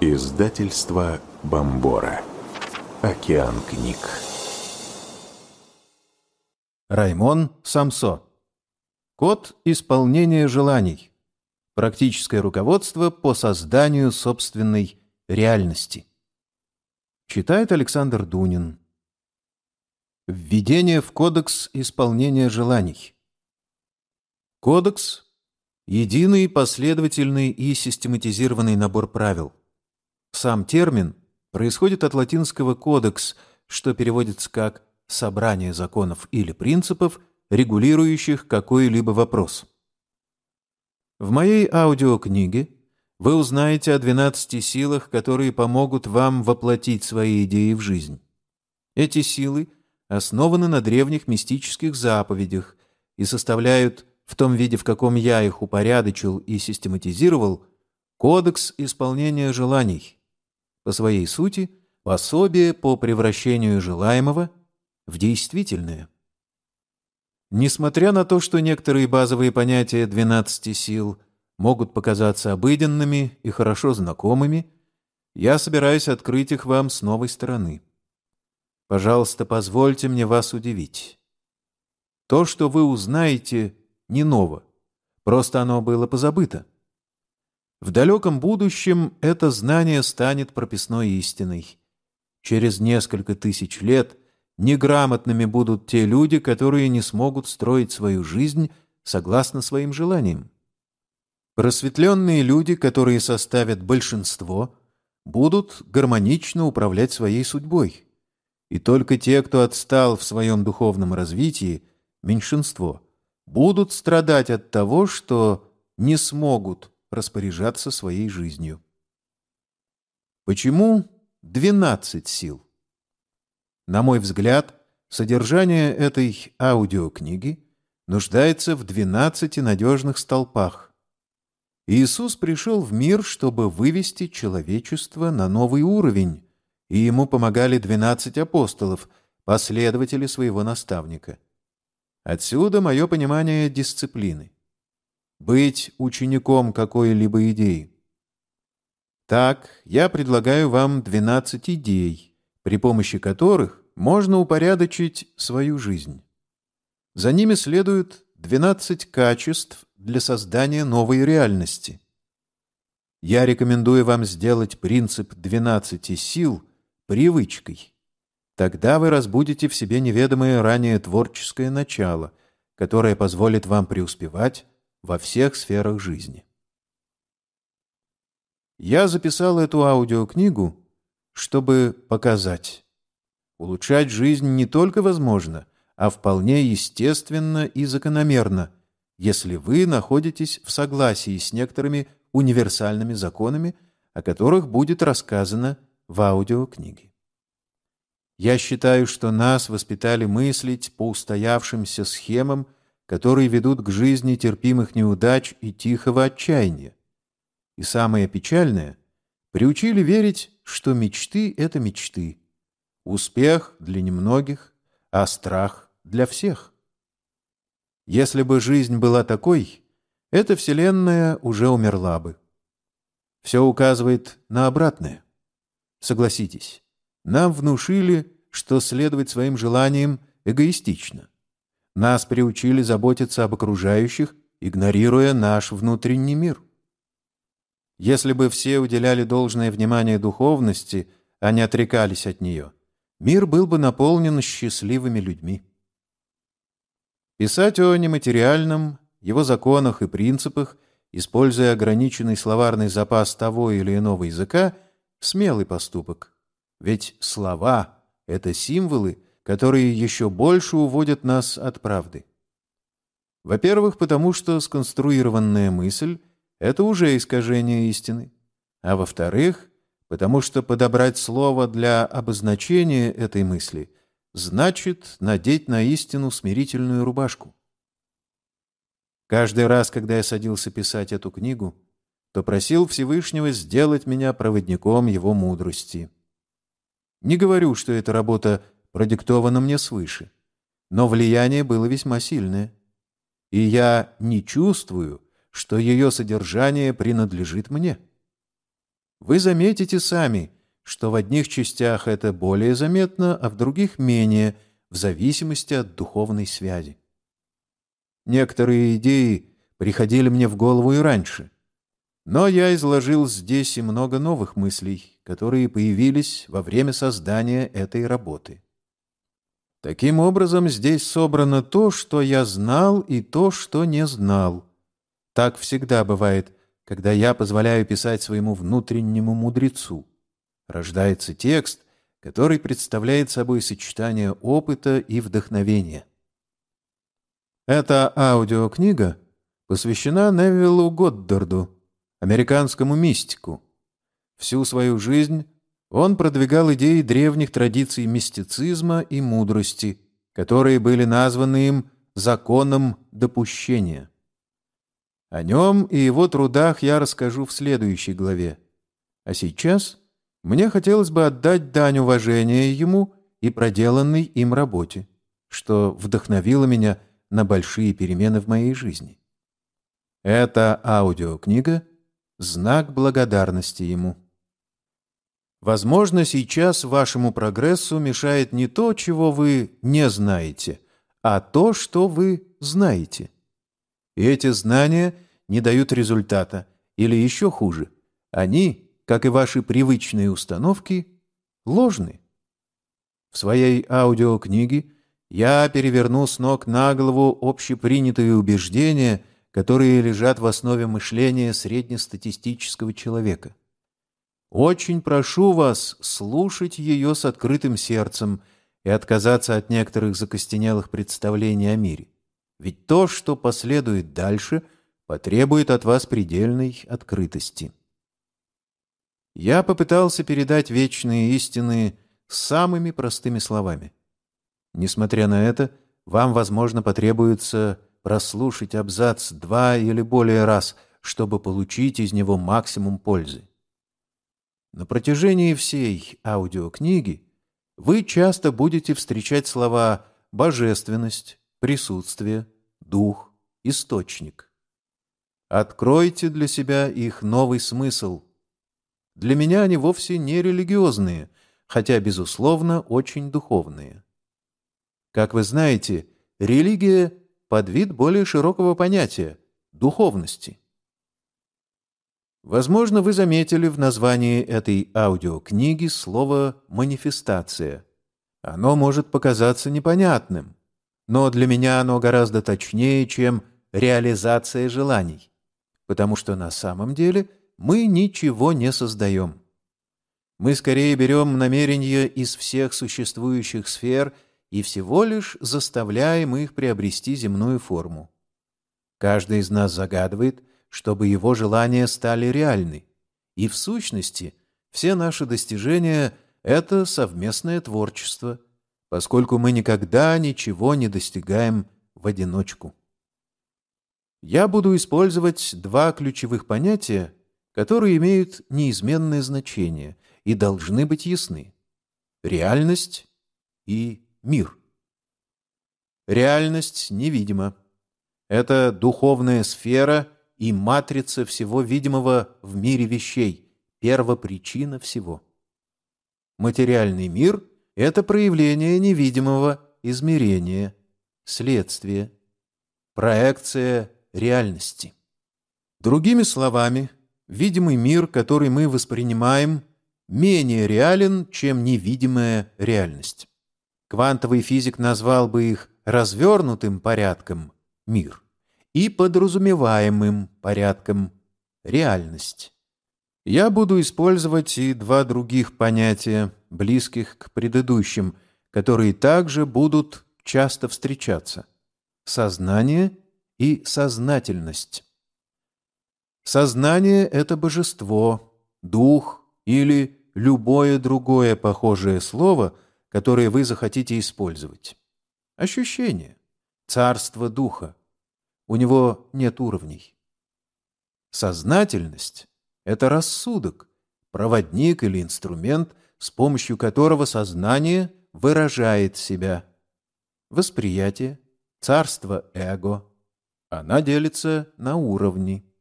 Издательство Бомбора. Океан книг. Раймон Самсо. Код исполнения желаний. Практическое руководство по созданию собственной реальности. Читает Александр Дунин. Введение в Кодекс исполнения желаний. Кодекс – единый, последовательный и систематизированный набор правил – сам термин происходит от латинского «кодекс», что переводится как «собрание законов или принципов, регулирующих какой-либо вопрос». В моей аудиокниге вы узнаете о 12 силах, которые помогут вам воплотить свои идеи в жизнь. Эти силы основаны на древних мистических заповедях и составляют, в том виде, в каком я их упорядочил и систематизировал, кодекс исполнения желаний по своей сути, пособие по превращению желаемого в действительное. Несмотря на то, что некоторые базовые понятия 12 сил могут показаться обыденными и хорошо знакомыми, я собираюсь открыть их вам с новой стороны. Пожалуйста, позвольте мне вас удивить. То, что вы узнаете, не ново, просто оно было позабыто. В далеком будущем это знание станет прописной истиной. Через несколько тысяч лет неграмотными будут те люди, которые не смогут строить свою жизнь согласно своим желаниям. Просветленные люди, которые составят большинство, будут гармонично управлять своей судьбой. И только те, кто отстал в своем духовном развитии, меньшинство, будут страдать от того, что не смогут распоряжаться своей жизнью. Почему 12 сил? На мой взгляд, содержание этой аудиокниги нуждается в 12 надежных столпах. Иисус пришел в мир, чтобы вывести человечество на новый уровень, и ему помогали 12 апостолов, последователи своего наставника. Отсюда мое понимание дисциплины быть учеником какой-либо идеи. Так, я предлагаю вам 12 идей, при помощи которых можно упорядочить свою жизнь. За ними следуют 12 качеств для создания новой реальности. Я рекомендую вам сделать принцип 12 сил привычкой. Тогда вы разбудите в себе неведомое ранее творческое начало, которое позволит вам преуспевать во всех сферах жизни. Я записал эту аудиокнигу, чтобы показать. Улучшать жизнь не только возможно, а вполне естественно и закономерно, если вы находитесь в согласии с некоторыми универсальными законами, о которых будет рассказано в аудиокниге. Я считаю, что нас воспитали мыслить по устоявшимся схемам – которые ведут к жизни терпимых неудач и тихого отчаяния. И самое печальное — приучили верить, что мечты — это мечты. Успех для немногих, а страх для всех. Если бы жизнь была такой, эта вселенная уже умерла бы. Все указывает на обратное. Согласитесь, нам внушили, что следовать своим желаниям эгоистично. Нас приучили заботиться об окружающих, игнорируя наш внутренний мир. Если бы все уделяли должное внимание духовности, а не отрекались от нее, мир был бы наполнен счастливыми людьми. Писать о нематериальном, его законах и принципах, используя ограниченный словарный запас того или иного языка, смелый поступок. Ведь слова — это символы, которые еще больше уводят нас от правды. Во-первых, потому что сконструированная мысль — это уже искажение истины. А во-вторых, потому что подобрать слово для обозначения этой мысли значит надеть на истину смирительную рубашку. Каждый раз, когда я садился писать эту книгу, то просил Всевышнего сделать меня проводником его мудрости. Не говорю, что эта работа продиктовано мне свыше, но влияние было весьма сильное, и я не чувствую, что ее содержание принадлежит мне. Вы заметите сами, что в одних частях это более заметно, а в других менее, в зависимости от духовной связи. Некоторые идеи приходили мне в голову и раньше, но я изложил здесь и много новых мыслей, которые появились во время создания этой работы. Таким образом, здесь собрано то, что я знал, и то, что не знал. Так всегда бывает, когда я позволяю писать своему внутреннему мудрецу. Рождается текст, который представляет собой сочетание опыта и вдохновения. Эта аудиокнига посвящена Невиллу Годдарду, американскому мистику. Всю свою жизнь он продвигал идеи древних традиций мистицизма и мудрости, которые были названы им «законом допущения». О нем и его трудах я расскажу в следующей главе. А сейчас мне хотелось бы отдать дань уважения ему и проделанной им работе, что вдохновило меня на большие перемены в моей жизни. Это аудиокнига — знак благодарности ему. Возможно, сейчас вашему прогрессу мешает не то, чего вы не знаете, а то, что вы знаете. И эти знания не дают результата, или еще хуже, они, как и ваши привычные установки, ложны. В своей аудиокниге я переверну с ног на голову общепринятые убеждения, которые лежат в основе мышления среднестатистического человека – очень прошу вас слушать ее с открытым сердцем и отказаться от некоторых закостенелых представлений о мире. Ведь то, что последует дальше, потребует от вас предельной открытости. Я попытался передать вечные истины самыми простыми словами. Несмотря на это, вам, возможно, потребуется прослушать абзац два или более раз, чтобы получить из него максимум пользы. На протяжении всей аудиокниги вы часто будете встречать слова «божественность», «присутствие», «дух», «источник». Откройте для себя их новый смысл. Для меня они вовсе не религиозные, хотя, безусловно, очень духовные. Как вы знаете, религия – под вид более широкого понятия – духовности – Возможно, вы заметили в названии этой аудиокниги слово «манифестация». Оно может показаться непонятным, но для меня оно гораздо точнее, чем реализация желаний, потому что на самом деле мы ничего не создаем. Мы скорее берем намерения из всех существующих сфер и всего лишь заставляем их приобрести земную форму. Каждый из нас загадывает – чтобы его желания стали реальны. И в сущности, все наши достижения — это совместное творчество, поскольку мы никогда ничего не достигаем в одиночку. Я буду использовать два ключевых понятия, которые имеют неизменное значение и должны быть ясны. Реальность и мир. Реальность невидима. Это духовная сфера — и матрица всего видимого в мире вещей, первопричина всего. Материальный мир — это проявление невидимого измерения, следствие, проекция реальности. Другими словами, видимый мир, который мы воспринимаем, менее реален, чем невидимая реальность. Квантовый физик назвал бы их развернутым порядком мир и подразумеваемым порядком – реальность. Я буду использовать и два других понятия, близких к предыдущим, которые также будут часто встречаться – сознание и сознательность. Сознание – это божество, дух или любое другое похожее слово, которое вы захотите использовать. Ощущение – царство духа. У него нет уровней. Сознательность — это рассудок, проводник или инструмент, с помощью которого сознание выражает себя. Восприятие, царство эго. Она делится на уровни.